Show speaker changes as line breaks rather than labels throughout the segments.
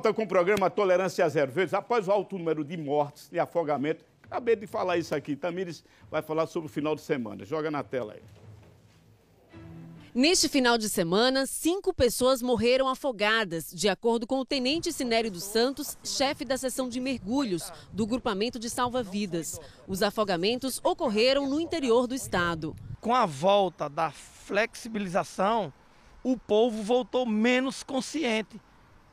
Volta com o programa Tolerância Zero Vezes. Após o alto número de mortes e afogamento, acabei de falar isso aqui. Tamires vai falar sobre o final de semana. Joga na tela aí.
Neste final de semana, cinco pessoas morreram afogadas, de acordo com o tenente Sinério dos Santos, chefe da seção de mergulhos do grupamento de salva-vidas. Os afogamentos ocorreram no interior do estado. Com a volta da flexibilização,
o povo voltou menos consciente.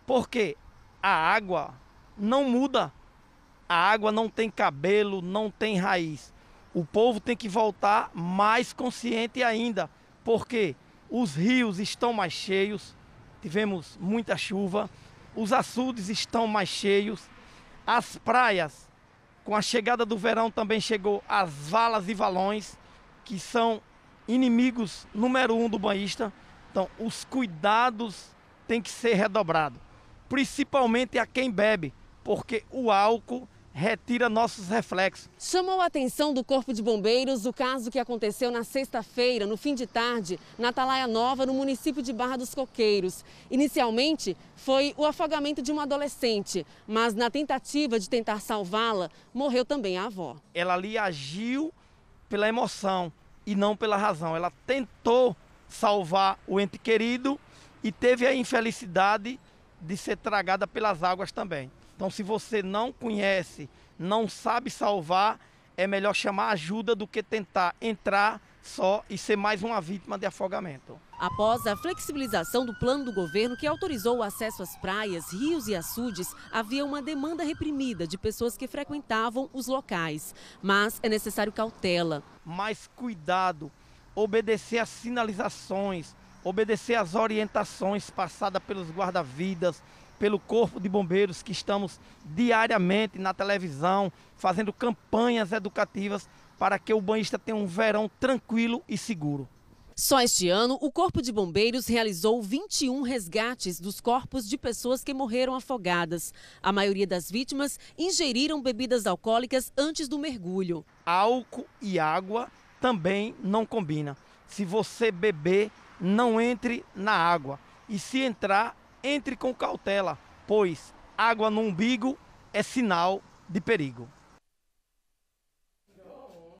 por quê? a água não muda. A água não tem cabelo, não tem raiz. O povo tem que voltar mais consciente ainda, porque os rios estão mais cheios, tivemos muita chuva, os açudes estão mais cheios, as praias, com a chegada do verão também chegou as valas e valões, que são inimigos número um do banhista. Então, os cuidados têm que ser redobrados principalmente a quem bebe, porque o álcool retira nossos reflexos. Chamou
a atenção do Corpo de Bombeiros o caso que aconteceu na sexta-feira, no fim de tarde, na Atalaia Nova, no município de Barra dos Coqueiros. Inicialmente, foi o afogamento de uma adolescente, mas na tentativa de tentar salvá-la, morreu também a avó.
Ela ali agiu pela emoção e não pela razão. Ela tentou salvar o ente querido e teve a infelicidade de ser tragada pelas águas também. Então, se você não conhece, não sabe salvar, é melhor chamar ajuda do que tentar entrar só e ser mais uma vítima de afogamento.
Após a flexibilização do plano do governo que autorizou o acesso às praias, rios e açudes, havia uma demanda reprimida de pessoas que frequentavam os locais. Mas é necessário cautela.
Mais cuidado, obedecer às sinalizações, obedecer às orientações passadas pelos guarda-vidas, pelo Corpo de Bombeiros, que estamos diariamente na televisão fazendo campanhas educativas para que o banhista tenha um verão tranquilo e seguro. Só este ano,
o Corpo de Bombeiros realizou 21 resgates dos corpos de pessoas que morreram afogadas. A maioria das vítimas ingeriram bebidas alcoólicas antes do mergulho.
Álcool e água também não combinam. Se você beber, não entre na água. E se entrar, entre com cautela, pois água no umbigo é sinal de perigo.